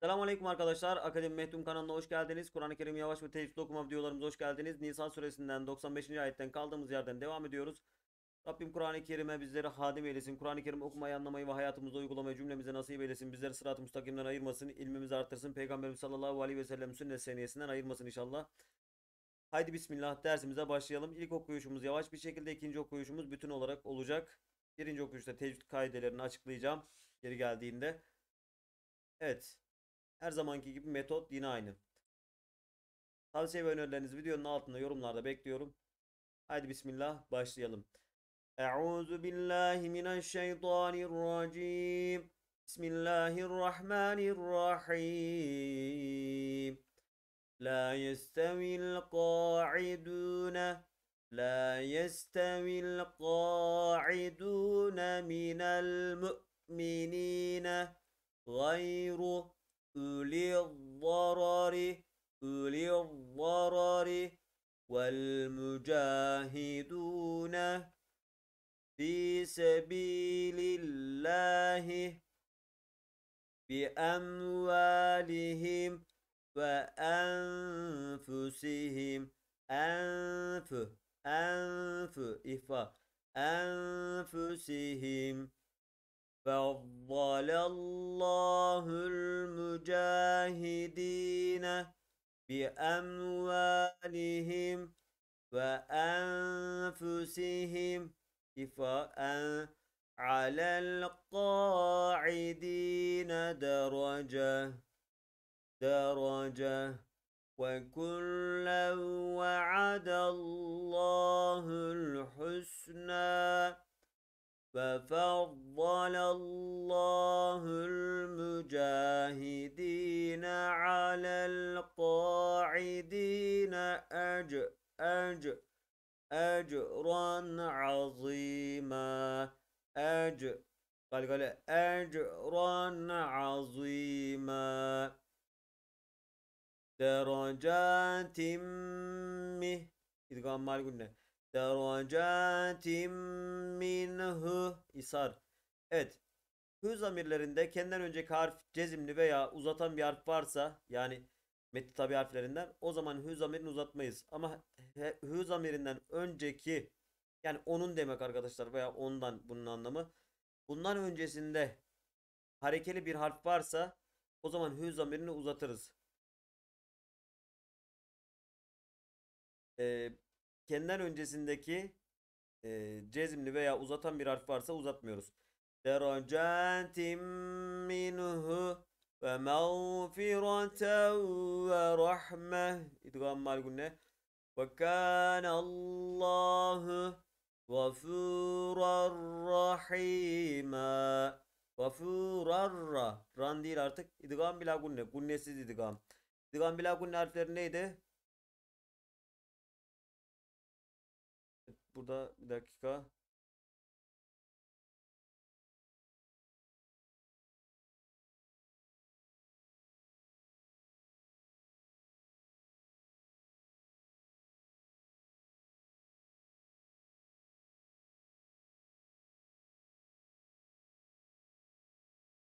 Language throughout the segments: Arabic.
Selamünaleyküm arkadaşlar. Akademi Mehtum kanalına hoş geldiniz. Kur'an-ı Kerim yavaş ve tefsir okuma videolarımıza hoş geldiniz. Nisan suresinden 95. ayetten kaldığımız yerden devam ediyoruz. Rabbim Kur'an-ı Kerim'e bizleri hadim eylesin. Kur'an-ı Kerim okumayı, anlamayı ve hayatımızda uygulamayı cümlemize nasip eylesin. Bizleri sırat-ı müstakimden ayırmasın. ilmimizi artırsın. Peygamberimiz sallallahu aleyhi ve sellem sünnet seniyesinden ayırmasın inşallah. Haydi bismillah dersimize başlayalım. İlk okuyuşumuz yavaş bir şekilde, ikinci okuyuşumuz bütün olarak olacak. Birinci okuyuşta tecvid kaidelerini açıklayacağım. Geri geldiğinde. Evet. Her zamanki gibi metot yine aynı. Tavsiye ve önerilerinizi videonun altında yorumlarda bekliyorum. Haydi bismillah başlayalım. Euzu billahi mineşşeytanirracim. Bismillahirrahmanirrahim. La yestevil Qa'iduna, La yestevil qa'idune minel mu'minine. Gayru أولي الضرر أولي الضرر والمجاهدون في سبيل الله بأموالهم وأنفسهم أنف أنف إفا أنفسهم فضل الله المجاهدين بأموالهم وأنفسهم كفاء على القاعدين درجة درجة وكلا وعد الله الحسنى ففضل الله المجاهدين على القاعدين أج أج أجرا عظيما أج قال قال أجرا عظيما درجات منه إذا قال ما قلنا Deracatim minhu isar. Evet. Hı zamirlerinde kendinden önceki harf cezimli veya uzatan bir harf varsa yani metni tabi harflerinden o zaman hı zamirini uzatmayız. Ama hı zamirinden önceki yani onun demek arkadaşlar veya ondan bunun anlamı. Bundan öncesinde harekeli bir harf varsa o zaman hü zamirini uzatırız. Ee, kendinden öncesindeki e, cezimli veya uzatan bir harf varsa uzatmıyoruz. Derecatim minuhu ve mağfireten ve rahme. İdgam malgunne. Ve kânallâhu gafûrar rahîmâ. Gafûrarra. Ran değil artık. İdgam bilagunne. gunne. Gunnesiz idgam. İdgam bila harfleri neydi? burada bir dakika.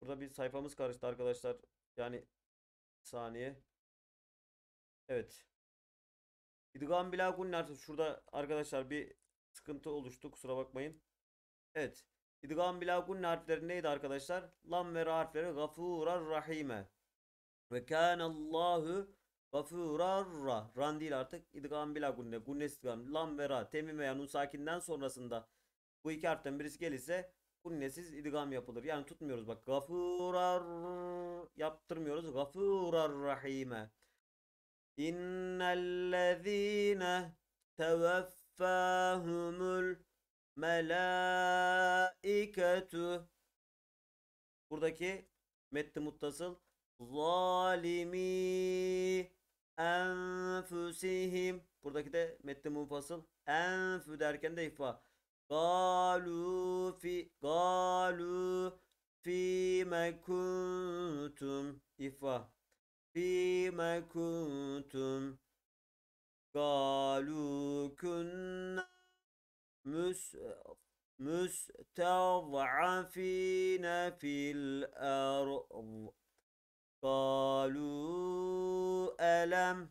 Burada bir sayfamız karıştı arkadaşlar. Yani saniye. Evet. İdgam bila gunnar. Şurada arkadaşlar bir sıkıntı oluştu. Kusura bakmayın. Evet. İdgam bila gunne harfleri neydi arkadaşlar? Lam ve ra harfleri gafurar rahime. Ve kânallâhu gafurarra. Ran değil artık. İdgam bila gunne. Gunne istigam. Lam ve ra. Temim veya nun sakinden sonrasında bu iki harften birisi gelirse gunnesiz idgam yapılır. Yani tutmuyoruz bak. Gafurar yaptırmıyoruz. Gafurar rahime. İnnellezîne teveff tutaffahumul melaiketu Buradaki metni muttasıl zalimi enfusihim Buradaki de metni munfasıl enfu derken de ihfa galu fi galu fime kuntum ihfa fime kuntum قالوا كنا مس مستضعفين في الأرض قالوا ألم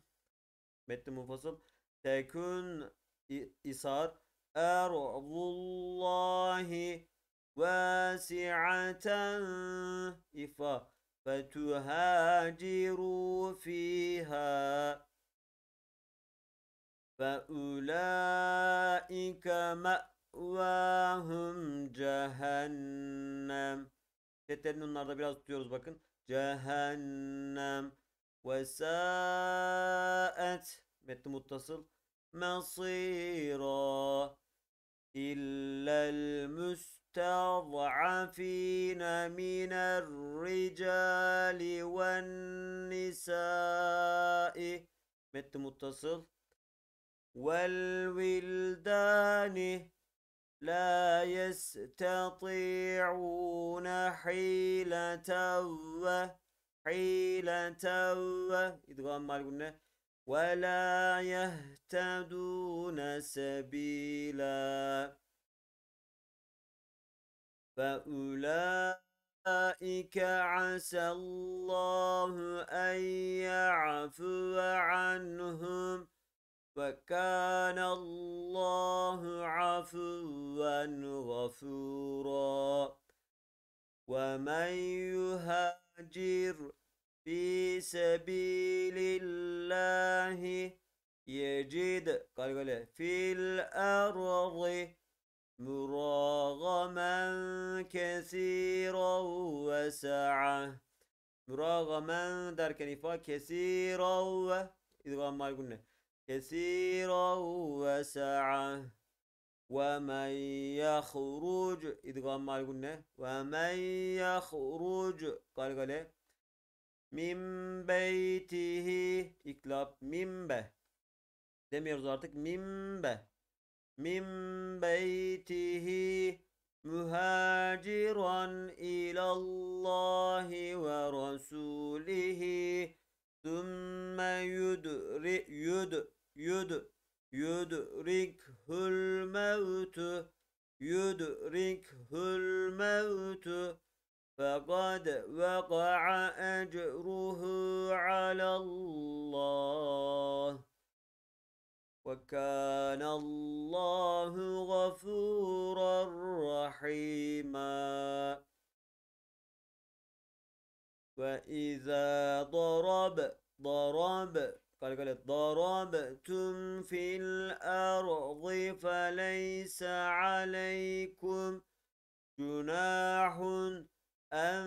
متن منفصل تكن إصار أرض الله واسعة إفا فتهاجروا فيها فَاُولَٰئِكَ مَأْوَاهُمْ cehennem. Şiddetlerini onlarda biraz tutuyoruz bakın. Cehennem ve saat metni muttasıl masira illel müstazafine minel ricali ve nisai metni muttasıl والولدان لا يستطيعون حيلة حيلة إدغام قلنا ولا يهتدون سبيلا فأولئك عسى الله أن يعفو عنهم وكان الله عفوا غفورا ومن يهاجر في سبيل الله يجد قال قال في الأرض مراغما كثيرا وسعة مراغما دار كنفا كثيرا إذا ما يقولنا كثيرا وسعة ومن يخرج إدغام ما قلنا ومن يخرج قال قال min beytihi iklab minbe demiyoruz artık minbe min beytihi muhaciran ilallahi ve rasulihi ثم يدرك يد يد يدركه الموت يدركه الموت فقد وقع أجره على الله وكان الله غفورا رحيما وإذا ضرب ضرب قال قال ضربتم في الأرض فليس عليكم جناح أن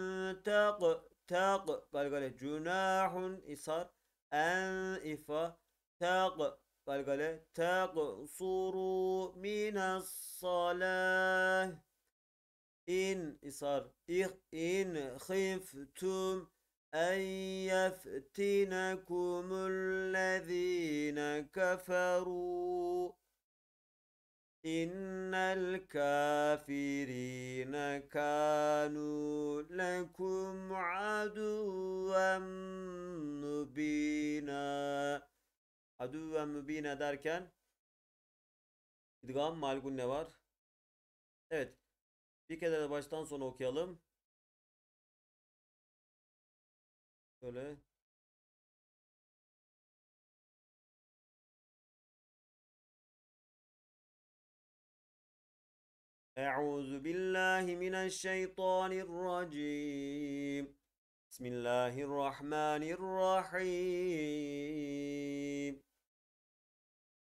تق تق قال قال جناح إصار أن إفا تق قال قال تقصروا من الصلاة إن يصير إن خفتم أن يفتنكم الذين كفروا إن الكافرين كانوا لكم عدوا مبينا عدوا مبينا داركان idgam مالكو ne var? Evet Bir kere de baştan sona okuyalım. Şöyle. أعوذ بالله من الشيطان الرجيم بسم الله الرحمن الرحيم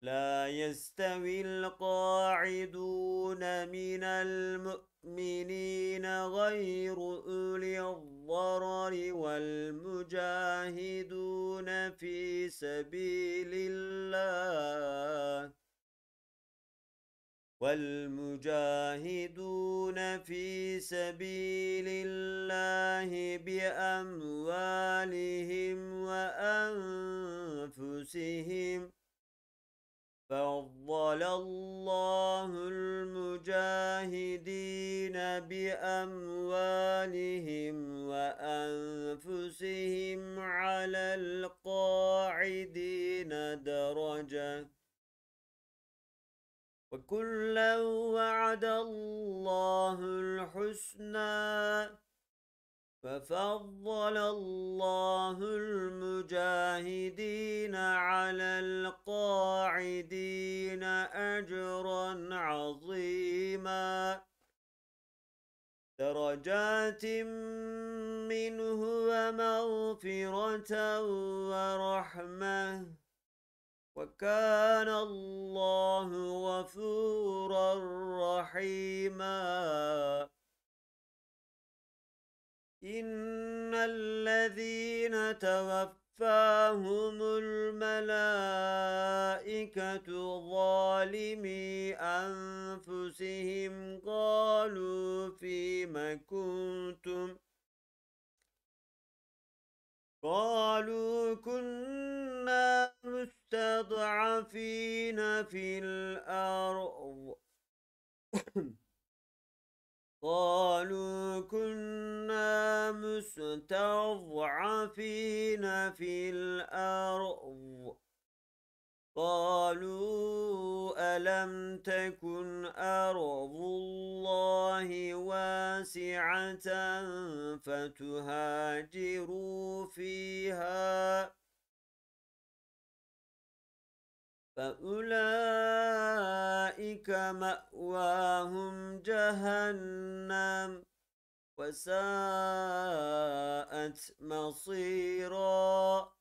لا يستوي القاعدون من المؤمنين غير أولي الضرر والمجاهدون في سبيل الله والمجاهدون في سبيل الله بأموالهم وأنفسهم فضل الله المجاهدين بأموالهم وأنفسهم على القاعدين درجة وكلا وعد الله الحسنى ففضل الله المجاهدين على القاعدين أجرا عظيما درجات منه ومغفرة ورحمة وكان الله غفورا رحيماً الذين توفاهم الملائكة ظالمي أنفسهم قالوا فيما كنتم قالوا كنا مستضعفين في أَلَمْ تَكُنْ أَرْضُ اللَّهِ وَاسِعَةً فَتُهَاجِرُوا فِيهَا فَأُولَئِكَ مَأْوَاهُمْ جَهَنَّمُ وَسَاءَتْ مَصِيرًا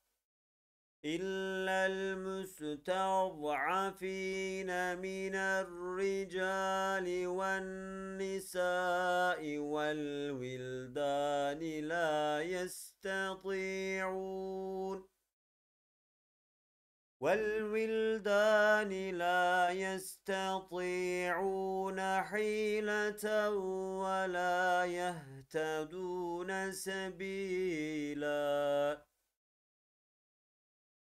إلا المستضعفين من الرجال والنساء والولدان لا يستطيعون والولدان لا يستطيعون حيلة ولا يهتدون سبيلاً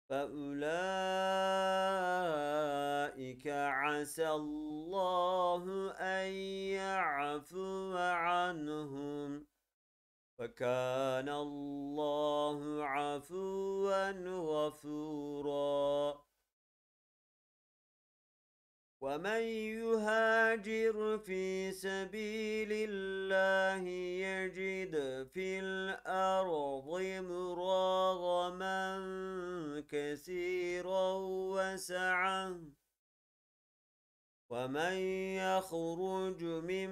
فأولئك عسى الله أن يعفو عنهم وكان الله عفوا غفورا ومن يهاجر في سبيل الله يجد في الأرض مراغما كثيرا وسعا ومن يخرج من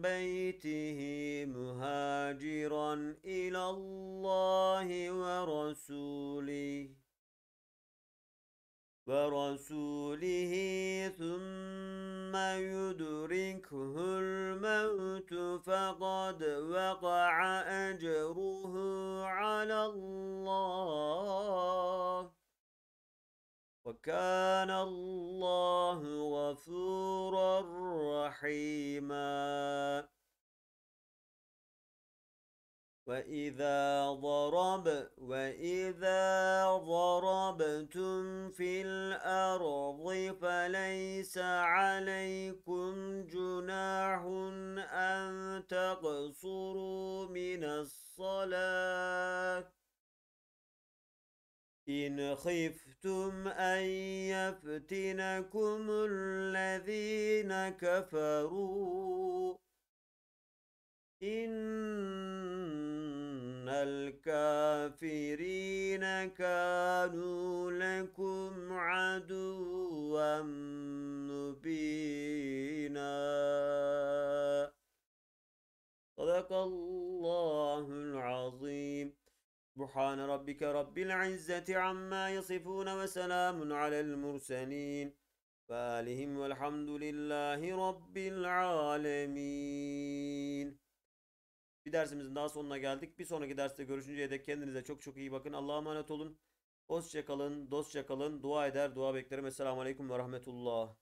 بيته مهاجرا إلى الله ورسوله ورسوله ثم يدركه الموت فقد وقع أجره على الله وكان الله غفورا رحيماً وَإِذَا ضَرَبَ وَإِذَا ضَرَبْتُمْ فِي الْأَرْضِ فَلَيْسَ عَلَيْكُمْ جُنَاحٌ أَن تَقْصُرُوا مِنَ الصَّلَاةِ إِنْ خِفْتُمْ أَن يَفْتِنَكُمُ الَّذِينَ كَفَرُوا إن الكافرين كانوا لكم عدوا مبينا صدق الله العظيم سبحان ربك رب العزة عما يصفون وسلام على المرسلين فآلهم والحمد لله رب العالمين Bir dersimizin daha sonuna geldik. Bir sonraki derste görüşünceye dek kendinize çok çok iyi bakın. Allah'a emanet olun. Hoşça kalın, dostça kalın. Dua eder, dua beklerim. Esselamu Aleyküm ve Rahmetullah.